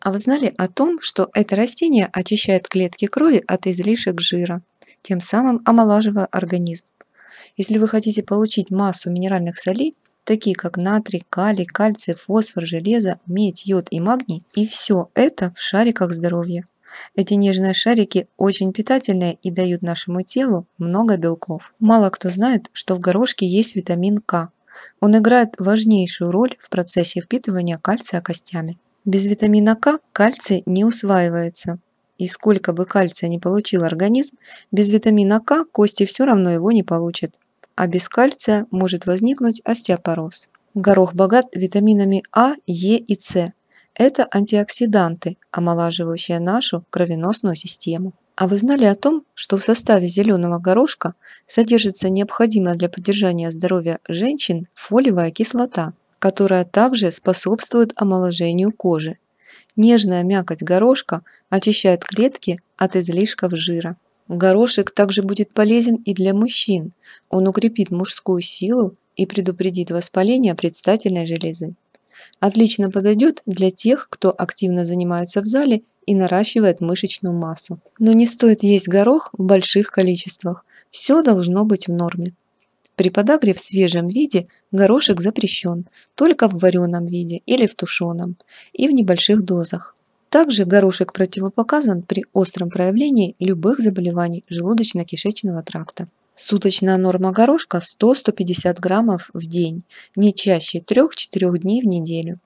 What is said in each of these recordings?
А вы знали о том, что это растение очищает клетки крови от излишек жира, тем самым омолаживая организм? Если вы хотите получить массу минеральных солей, такие как натрий, калий, кальций, фосфор, железо, медь, йод и магний, и все это в шариках здоровья. Эти нежные шарики очень питательные и дают нашему телу много белков. Мало кто знает, что в горошке есть витамин К. Он играет важнейшую роль в процессе впитывания кальция костями. Без витамина К кальций не усваивается. И сколько бы кальция не получил организм, без витамина К кости все равно его не получат. А без кальция может возникнуть остеопороз. Горох богат витаминами А, Е и С. Это антиоксиданты, омолаживающие нашу кровеносную систему. А вы знали о том, что в составе зеленого горошка содержится необходимая для поддержания здоровья женщин фолиевая кислота – которая также способствует омоложению кожи. Нежная мякоть горошка очищает клетки от излишков жира. Горошек также будет полезен и для мужчин. Он укрепит мужскую силу и предупредит воспаление предстательной железы. Отлично подойдет для тех, кто активно занимается в зале и наращивает мышечную массу. Но не стоит есть горох в больших количествах. Все должно быть в норме. При подагре в свежем виде горошек запрещен, только в вареном виде или в тушеном, и в небольших дозах. Также горошек противопоказан при остром проявлении любых заболеваний желудочно-кишечного тракта. Суточная норма горошка 100-150 граммов в день, не чаще 3-4 дней в неделю.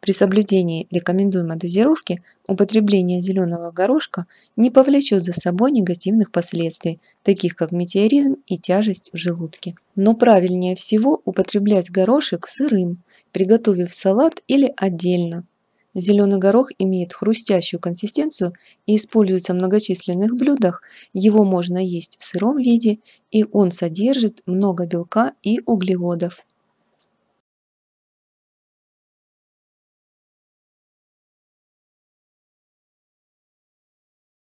При соблюдении рекомендуемой дозировки употребление зеленого горошка не повлечет за собой негативных последствий, таких как метеоризм и тяжесть в желудке. Но правильнее всего употреблять горошек сырым, приготовив салат или отдельно. Зеленый горох имеет хрустящую консистенцию и используется в многочисленных блюдах. Его можно есть в сыром виде, и он содержит много белка и углеводов.